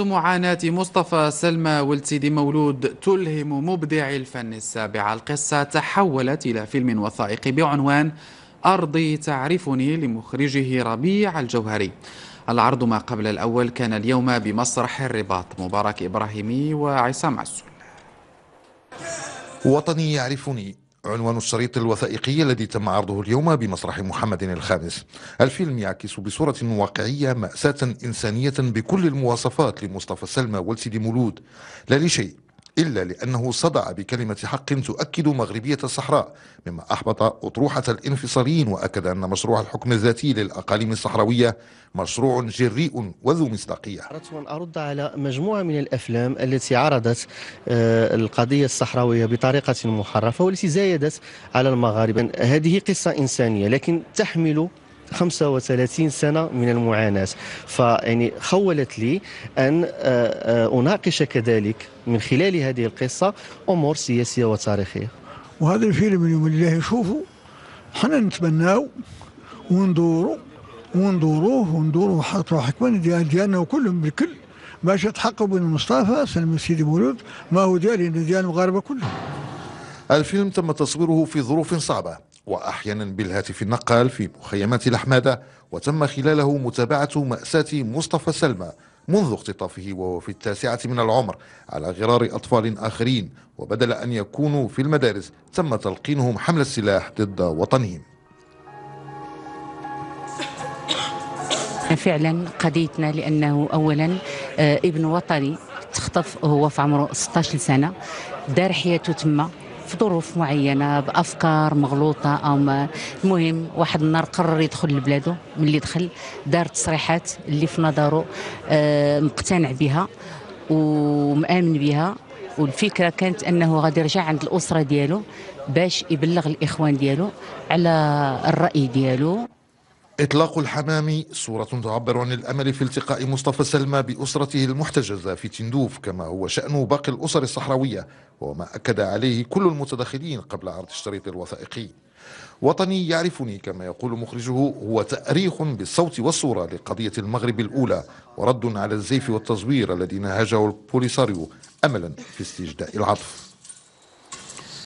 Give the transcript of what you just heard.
معاناة مصطفى سلمى ولد سيدي مولود تلهم مبدع الفن السابع القصة تحولت إلى فيلم وثائقي بعنوان أرضي تعرفني لمخرجه ربيع الجوهري العرض ما قبل الأول كان اليوم بمسرح الرباط مبارك إبراهيمي وعصام عسول وطني يعرفني عنوان الشريط الوثائقي الذي تم عرضه اليوم بمسرح محمد الخامس الفيلم يعكس بصورة واقعية مأساة إنسانية بكل المواصفات لمصطفى سلمى والسيد مولود لا لشيء إلا لأنه صدع بكلمة حق تؤكد مغربية الصحراء مما أحبط أطروحة الانفصاليين وأكد أن مشروع الحكم الذاتي للأقاليم الصحراوية مشروع جريء وذو مصداقية أردت أن أرد على مجموعة من الأفلام التي عرضت آه، القضية الصحراوية بطريقة محرفة والتي زايدت على المغاربة هذه قصة إنسانية لكن تحمل 35 سنة من المعاناة فيعني خولت لي أن آه، آه، أناقش كذلك من خلال هذه القصة أمور سياسية وتاريخية وهذا الفيلم اليوم الله نشوفوا حنا نتبناو وندورو وندوروه وندوروا حطوا حكمان ديالنا كلهم بالكل باش يتحققوا بن مصطفى سلمى سيدي مولود ما هو ديالي ديال المغاربه كلهم الفيلم تم تصويره في ظروف صعبه وأحيانا بالهاتف النقال في مخيمات الأحمادة وتم خلاله متابعة مأساة مصطفى سلمى منذ اختطافه وهو في التاسعة من العمر على غرار أطفال آخرين وبدل أن يكونوا في المدارس تم تلقينهم حمل السلاح ضد وطنهم فعلا قضيتنا لأنه أولا آه، ابن وطني تخطف هو في عمره 16 سنه دار حياته تما في ظروف معينه بافكار مغلوطه او ما المهم واحد النهار قرر يدخل لبلاده ملي دخل دار تصريحات اللي في نظره آه، مقتنع بها ومآمن بها والفكره كانت انه غادي يرجع عند الاسره ديالو باش يبلغ الاخوان ديالو على الراي ديالو إطلاق الحمام صورة تعبر عن الأمل في التقاء مصطفى سلمى بأسرته المحتجزة في تندوف كما هو شأن باقي الأسر الصحراوية وما أكد عليه كل المتدخلين قبل عرض الشريط الوثائقي وطني يعرفني كما يقول مخرجه هو تأريخ بالصوت والصورة لقضية المغرب الأولى ورد على الزيف والتزوير الذي نهجه البوليساريو أملا في استجداء العطف